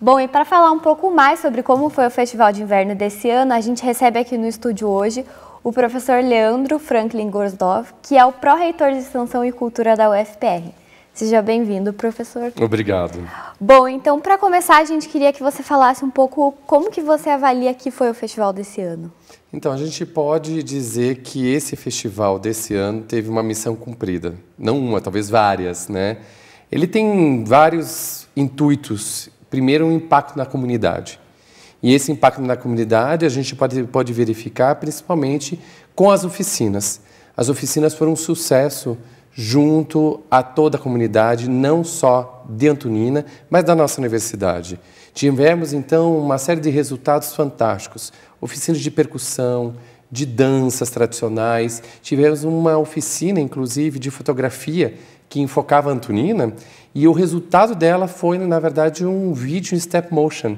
Bom, e para falar um pouco mais sobre como foi o Festival de Inverno desse ano, a gente recebe aqui no estúdio hoje o professor Leandro Franklin Gorsdorf, que é o pró-reitor de Extensão e Cultura da UFPR. Seja bem-vindo, professor. Obrigado. Bom, então, para começar, a gente queria que você falasse um pouco como que você avalia que foi o festival desse ano. Então, a gente pode dizer que esse festival desse ano teve uma missão cumprida. Não uma, talvez várias, né? Ele tem vários intuitos Primeiro, um impacto na comunidade. E esse impacto na comunidade a gente pode, pode verificar principalmente com as oficinas. As oficinas foram um sucesso junto a toda a comunidade, não só de Antonina, mas da nossa universidade. Tivemos, então, uma série de resultados fantásticos. Oficinas de percussão, de danças tradicionais, tivemos uma oficina, inclusive, de fotografia, que enfocava a Antonina, e o resultado dela foi, na verdade, um vídeo em step motion,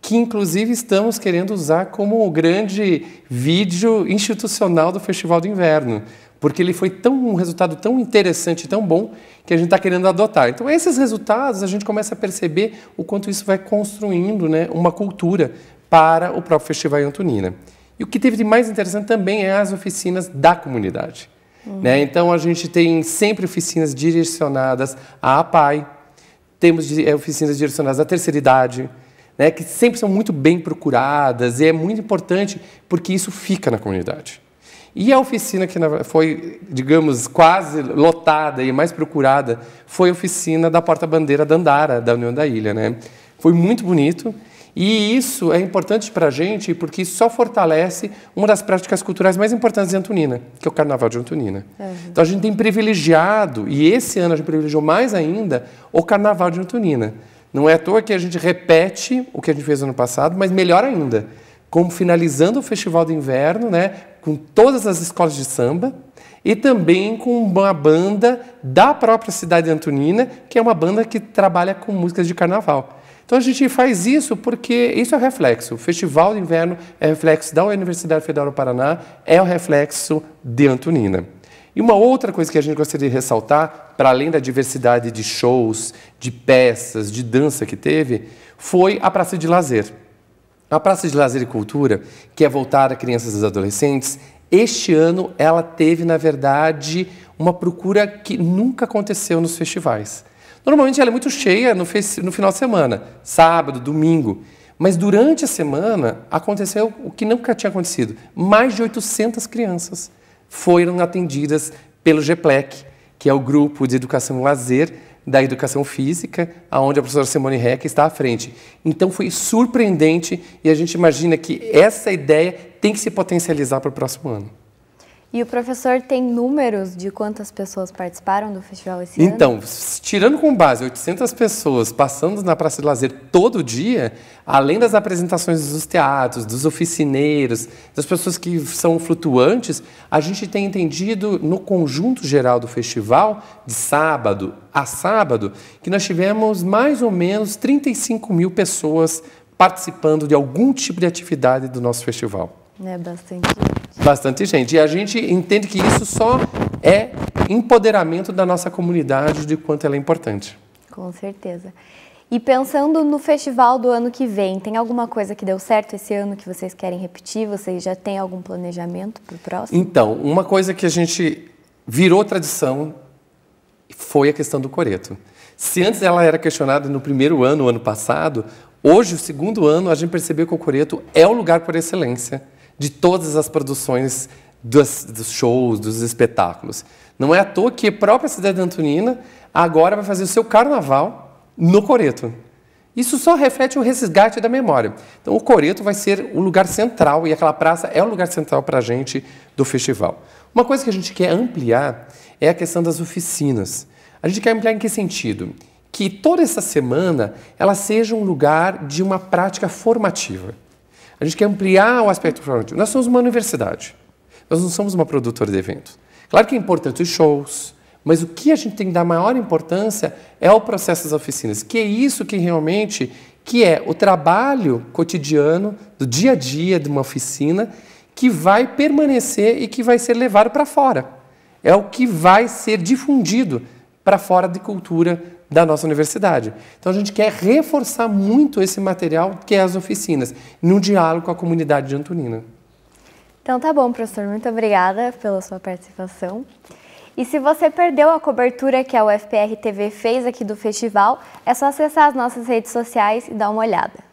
que inclusive estamos querendo usar como o grande vídeo institucional do Festival do Inverno, porque ele foi tão, um resultado tão interessante, tão bom, que a gente está querendo adotar. Então, esses resultados, a gente começa a perceber o quanto isso vai construindo né, uma cultura para o próprio Festival Antonina. E o que teve de mais interessante também é as oficinas da comunidade. Uhum. Né? Então, a gente tem sempre oficinas direcionadas à APAI, temos é, oficinas direcionadas à terceira idade, né? que sempre são muito bem procuradas e é muito importante porque isso fica na comunidade. E a oficina que foi, digamos, quase lotada e mais procurada foi a oficina da porta-bandeira da Andara, da União da Ilha. Né? Foi muito bonito. E isso é importante para a gente porque isso só fortalece uma das práticas culturais mais importantes de Antonina, que é o Carnaval de Antonina. Uhum. Então a gente tem privilegiado, e esse ano a gente privilegiou mais ainda, o Carnaval de Antonina. Não é à toa que a gente repete o que a gente fez ano passado, mas melhor ainda, como finalizando o Festival do Inverno, né, com todas as escolas de samba, e também com uma banda da própria cidade de antonina, que é uma banda que trabalha com músicas de carnaval. Então a gente faz isso porque isso é reflexo. O Festival de Inverno é reflexo da Universidade Federal do Paraná, é o reflexo de Antonina. E uma outra coisa que a gente gostaria de ressaltar, para além da diversidade de shows, de peças, de dança que teve, foi a Praça de Lazer. A Praça de Lazer e Cultura, que é voltada a crianças e adolescentes, este ano ela teve, na verdade, uma procura que nunca aconteceu nos festivais. Normalmente ela é muito cheia no, no final de semana, sábado, domingo. Mas durante a semana aconteceu o que nunca tinha acontecido. Mais de 800 crianças foram atendidas pelo GEPLEC, que é o grupo de educação e lazer da educação física, aonde a professora Simone Reck está à frente. Então foi surpreendente e a gente imagina que essa ideia tem que se potencializar para o próximo ano. E o professor tem números de quantas pessoas participaram do festival esse então, ano? Então, tirando com base 800 pessoas passando na Praça de Lazer todo dia, além das apresentações dos teatros, dos oficineiros, das pessoas que são flutuantes, a gente tem entendido no conjunto geral do festival, de sábado a sábado, que nós tivemos mais ou menos 35 mil pessoas participando de algum tipo de atividade do nosso festival. É bastante bastante gente. E a gente entende que isso só é empoderamento da nossa comunidade, de quanto ela é importante. Com certeza. E pensando no festival do ano que vem, tem alguma coisa que deu certo esse ano que vocês querem repetir? Vocês já têm algum planejamento para o próximo? Então, uma coisa que a gente virou tradição foi a questão do coreto. Se antes ela era questionada no primeiro ano, ano passado, hoje, o segundo ano, a gente percebeu que o coreto é o lugar por excelência de todas as produções dos, dos shows, dos espetáculos. Não é à toa que a própria cidade antonina agora vai fazer o seu carnaval no Coreto. Isso só reflete o resgate da memória. Então, o Coreto vai ser o lugar central, e aquela praça é o lugar central para a gente do festival. Uma coisa que a gente quer ampliar é a questão das oficinas. A gente quer ampliar em que sentido? Que toda essa semana ela seja um lugar de uma prática formativa. A gente quer ampliar o aspecto performativo. Nós somos uma universidade. Nós não somos uma produtora de eventos. Claro que é importante os shows, mas o que a gente tem que dar maior importância é o processo das oficinas, que é isso que realmente que é o trabalho cotidiano, do dia a dia de uma oficina, que vai permanecer e que vai ser levado para fora. É o que vai ser difundido para fora de cultura da nossa universidade. Então a gente quer reforçar muito esse material que é as oficinas, no diálogo com a comunidade de Antonina. Então tá bom, professor, muito obrigada pela sua participação. E se você perdeu a cobertura que a UFPR TV fez aqui do festival, é só acessar as nossas redes sociais e dar uma olhada.